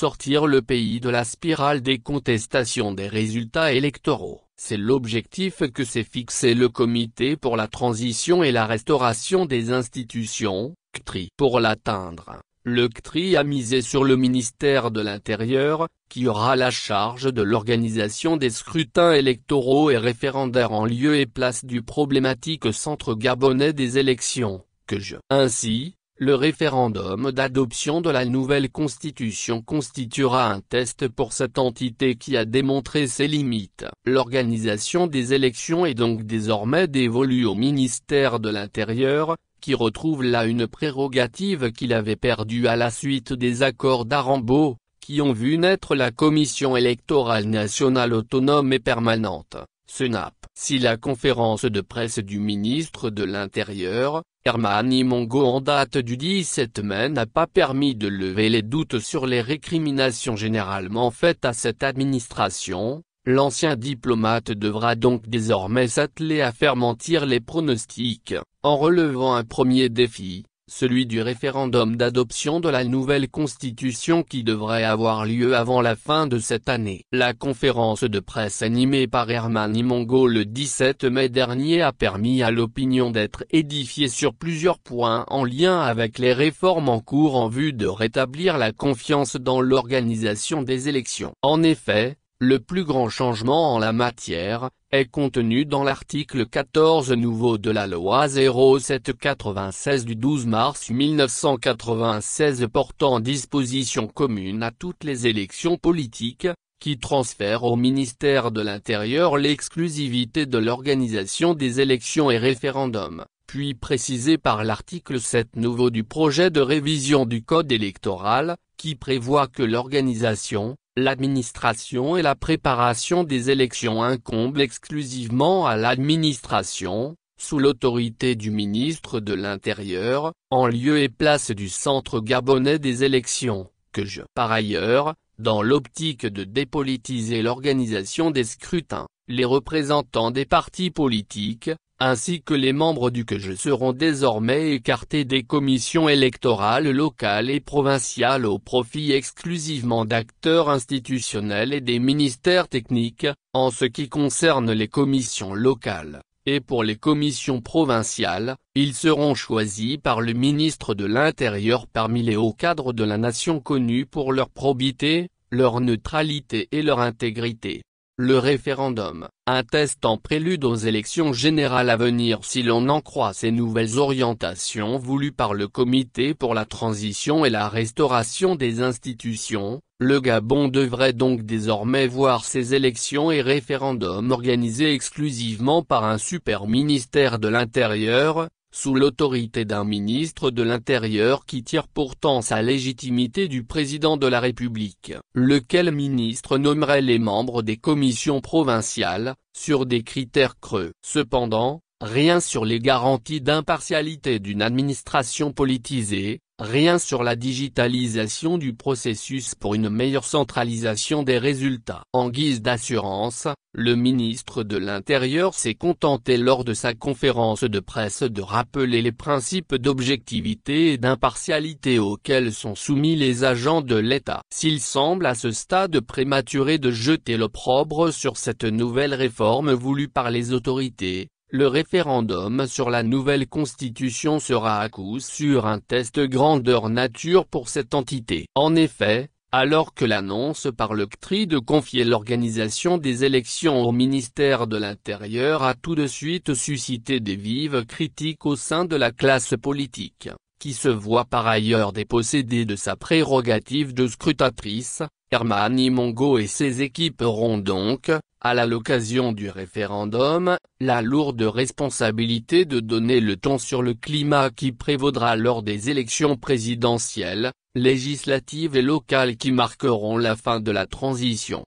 sortir le pays de la spirale des contestations des résultats électoraux. C'est l'objectif que s'est fixé le Comité pour la transition et la restauration des institutions, CTRI. Pour l'atteindre, le CTRI a misé sur le ministère de l'Intérieur, qui aura la charge de l'organisation des scrutins électoraux et référendaires en lieu et place du problématique centre gabonais des élections, que je. Ainsi, le référendum d'adoption de la nouvelle constitution constituera un test pour cette entité qui a démontré ses limites. L'organisation des élections est donc désormais dévolue au ministère de l'Intérieur, qui retrouve là une prérogative qu'il avait perdue à la suite des accords d'Arambo, qui ont vu naître la Commission électorale nationale autonome et permanente, SENAP. Si la conférence de presse du ministre de l'Intérieur, Herman Imongo en date du 17 mai n'a pas permis de lever les doutes sur les récriminations généralement faites à cette administration, l'ancien diplomate devra donc désormais s'atteler à faire mentir les pronostics, en relevant un premier défi, celui du référendum d'adoption de la nouvelle constitution qui devrait avoir lieu avant la fin de cette année. La conférence de presse animée par Herman Imongo le 17 mai dernier a permis à l'opinion d'être édifiée sur plusieurs points en lien avec les réformes en cours en vue de rétablir la confiance dans l'organisation des élections. En effet, le plus grand changement en la matière, est contenu dans l'article 14 nouveau de la loi 0796 du 12 mars 1996 portant disposition commune à toutes les élections politiques, qui transfère au ministère de l'Intérieur l'exclusivité de l'organisation des élections et référendums, puis précisé par l'article 7 nouveau du projet de révision du Code électoral, qui prévoit que l'organisation, L'administration et la préparation des élections incombent exclusivement à l'administration, sous l'autorité du ministre de l'Intérieur, en lieu et place du Centre gabonais des élections, que je par ailleurs, dans l'optique de dépolitiser l'organisation des scrutins, les représentants des partis politiques, ainsi que les membres du que je seront désormais écartés des commissions électorales locales et provinciales au profit exclusivement d'acteurs institutionnels et des ministères techniques, en ce qui concerne les commissions locales, et pour les commissions provinciales, ils seront choisis par le ministre de l'Intérieur parmi les hauts cadres de la nation connus pour leur probité, leur neutralité et leur intégrité. Le référendum, un test en prélude aux élections générales à venir si l'on en croit ces nouvelles orientations voulues par le Comité pour la transition et la restauration des institutions, le Gabon devrait donc désormais voir ses élections et référendums organisés exclusivement par un super ministère de l'Intérieur, sous l'autorité d'un ministre de l'Intérieur qui tire pourtant sa légitimité du président de la République, lequel ministre nommerait les membres des commissions provinciales, sur des critères creux. Cependant, rien sur les garanties d'impartialité d'une administration politisée, Rien sur la digitalisation du processus pour une meilleure centralisation des résultats. En guise d'assurance, le ministre de l'Intérieur s'est contenté lors de sa conférence de presse de rappeler les principes d'objectivité et d'impartialité auxquels sont soumis les agents de l'État. S'il semble à ce stade prématuré de jeter l'opprobre sur cette nouvelle réforme voulue par les autorités, le référendum sur la nouvelle constitution sera à coup sûr un test grandeur nature pour cette entité. En effet, alors que l'annonce par le CTRI de confier l'organisation des élections au ministère de l'Intérieur a tout de suite suscité des vives critiques au sein de la classe politique qui se voit par ailleurs dépossédée de sa prérogative de scrutatrice, Hermani Mongo et ses équipes auront donc, à la l'occasion du référendum, la lourde responsabilité de donner le ton sur le climat qui prévaudra lors des élections présidentielles, législatives et locales qui marqueront la fin de la transition.